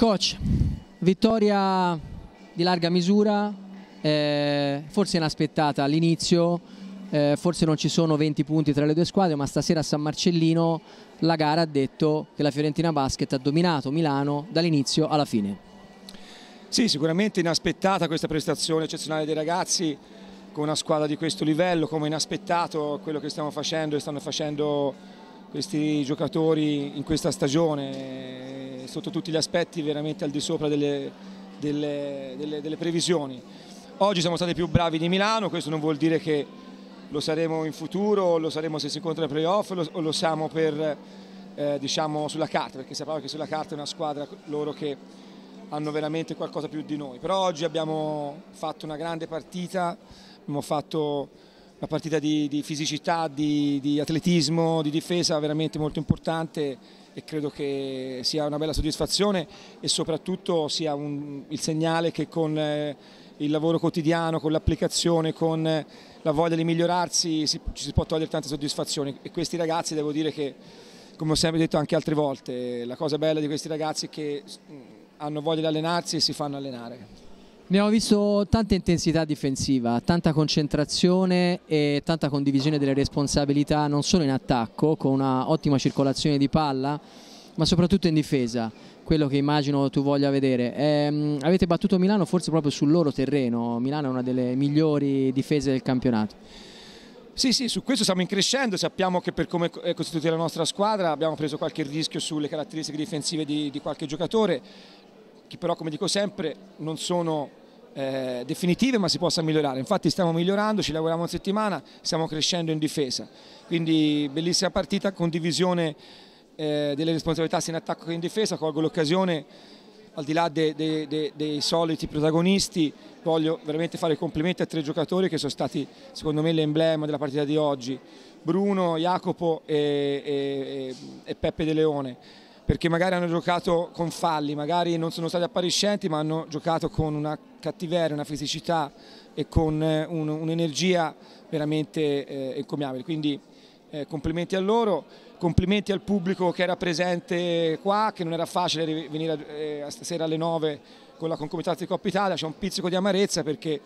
Coach, vittoria di larga misura, eh, forse inaspettata all'inizio, eh, forse non ci sono 20 punti tra le due squadre, ma stasera a San Marcellino la gara ha detto che la Fiorentina Basket ha dominato Milano dall'inizio alla fine. Sì, sicuramente inaspettata questa prestazione eccezionale dei ragazzi con una squadra di questo livello, come inaspettato quello che stiamo facendo e stanno facendo questi giocatori in questa stagione sotto tutti gli aspetti veramente al di sopra delle, delle, delle, delle previsioni. Oggi siamo stati più bravi di Milano, questo non vuol dire che lo saremo in futuro, lo saremo se si incontra i playoff o lo siamo per, eh, diciamo, sulla carta, perché sappiamo che sulla carta è una squadra loro che hanno veramente qualcosa più di noi. Però oggi abbiamo fatto una grande partita, abbiamo fatto una partita di, di fisicità, di, di, atletismo, di difesa veramente molto importante e credo che sia una bella soddisfazione e soprattutto sia un, il segnale che con eh, il lavoro quotidiano, con l'applicazione, con eh, la voglia di migliorarsi si, ci si può togliere tante soddisfazioni e questi ragazzi devo dire che, come ho sempre detto anche altre volte, la cosa bella di questi ragazzi è che mm, hanno voglia di allenarsi e si fanno allenare. Abbiamo visto tanta intensità difensiva, tanta concentrazione e tanta condivisione delle responsabilità non solo in attacco con una ottima circolazione di palla ma soprattutto in difesa, quello che immagino tu voglia vedere. Eh, avete battuto Milano forse proprio sul loro terreno, Milano è una delle migliori difese del campionato. Sì, sì, su questo stiamo increscendo, sappiamo che per come è costituita la nostra squadra abbiamo preso qualche rischio sulle caratteristiche difensive di, di qualche giocatore, che però come dico sempre non sono eh, definitive ma si possa migliorare, infatti stiamo migliorando, ci lavoriamo una settimana, stiamo crescendo in difesa, quindi bellissima partita, condivisione eh, delle responsabilità sia in attacco che in difesa, colgo l'occasione al di là dei, dei, dei, dei soliti protagonisti, voglio veramente fare complimenti a tre giocatori che sono stati secondo me l'emblema della partita di oggi, Bruno, Jacopo e, e, e Peppe De Leone perché magari hanno giocato con falli, magari non sono stati appariscenti ma hanno giocato con una cattiveria, una fisicità e con eh, un'energia veramente eh, encomiabile. Quindi eh, complimenti a loro, complimenti al pubblico che era presente qua, che non era facile venire eh, a, eh, stasera alle 9 con la concomitanza di Coppa Italia, c'è un pizzico di amarezza perché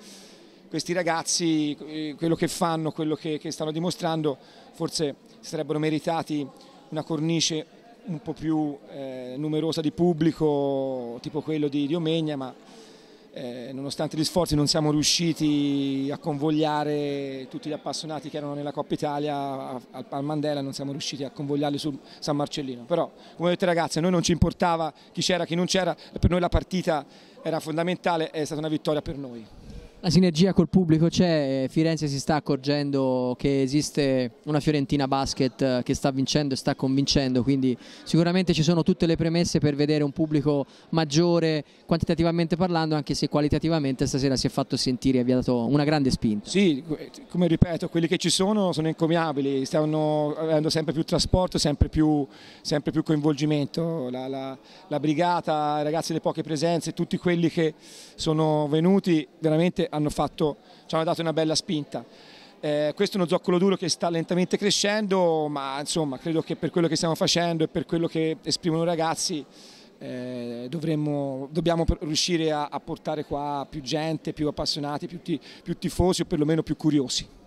questi ragazzi, eh, quello che fanno, quello che, che stanno dimostrando, forse sarebbero meritati una cornice un po' più eh, numerosa di pubblico, tipo quello di Diomegna, ma eh, nonostante gli sforzi non siamo riusciti a convogliare tutti gli appassionati che erano nella Coppa Italia al, al Mandela, non siamo riusciti a convogliarli su San Marcellino. Però, come ho detto ragazzi, a noi non ci importava chi c'era, chi non c'era, per noi la partita era fondamentale, è stata una vittoria per noi. La sinergia col pubblico c'è, eh, Firenze si sta accorgendo che esiste una Fiorentina Basket eh, che sta vincendo e sta convincendo, quindi sicuramente ci sono tutte le premesse per vedere un pubblico maggiore quantitativamente parlando, anche se qualitativamente stasera si è fatto sentire e vi ha dato una grande spinta. Sì, come ripeto, quelli che ci sono sono incommiabili, stanno avendo sempre più trasporto, sempre più, sempre più coinvolgimento, la, la, la brigata, i ragazzi delle poche presenze, tutti quelli che sono venuti veramente hanno fatto, ci hanno dato una bella spinta. Eh, questo è uno zoccolo duro che sta lentamente crescendo, ma insomma credo che per quello che stiamo facendo e per quello che esprimono i ragazzi eh, dovremmo, dobbiamo riuscire a, a, portare qua più gente, più appassionati, più, ti, più tifosi o perlomeno più curiosi.